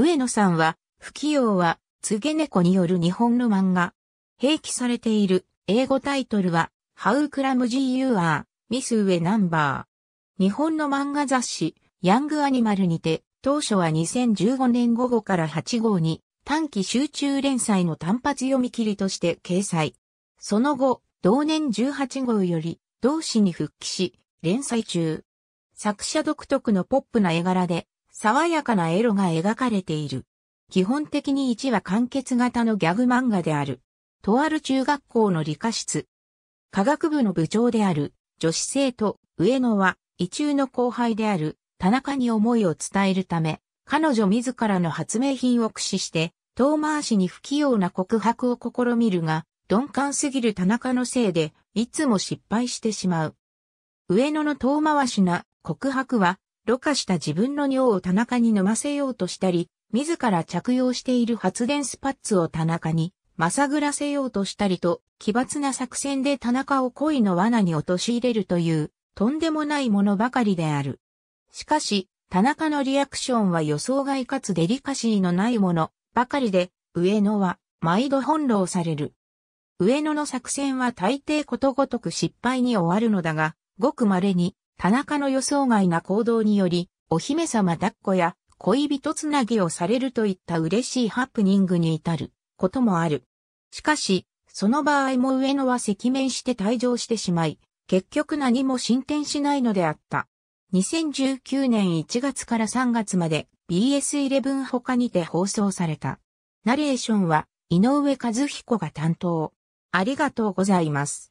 上野さんは、不器用は、告げ猫による日本の漫画。併記されている英語タイトルは、How c r a m g u r e Miss Ue n 日本の漫画雑誌、ヤングアニマルにて、当初は2015年午後から8号に短期集中連載の単発読み切りとして掲載。その後、同年18号より同誌に復帰し、連載中。作者独特のポップな絵柄で爽やかなエロが描かれている。基本的に1話完結型のギャグ漫画である。とある中学校の理科室。科学部の部長である女子生徒上野は異中の後輩である田中に思いを伝えるため、彼女自らの発明品を駆使して遠回しに不器用な告白を試みるが、鈍感すぎる田中のせいでいつも失敗してしまう。上野の遠回しな告白はろ過した自分の尿を田中に飲ませようとしたり、自ら着用している発電スパッツを田中に、まさぐらせようとしたりと、奇抜な作戦で田中を恋の罠に陥れるという、とんでもないものばかりである。しかし、田中のリアクションは予想外かつデリカシーのないものばかりで、上野は毎度翻弄される。上野の作戦は大抵ことごとく失敗に終わるのだが、ごく稀に田中の予想外な行動により、お姫様抱っこや恋人つなぎをされるといった嬉しいハプニングに至ることもある。しかし、その場合も上野は赤面して退場してしまい、結局何も進展しないのであった。2019年1月から3月まで BS11 他にて放送された。ナレーションは井上和彦が担当。ありがとうございます。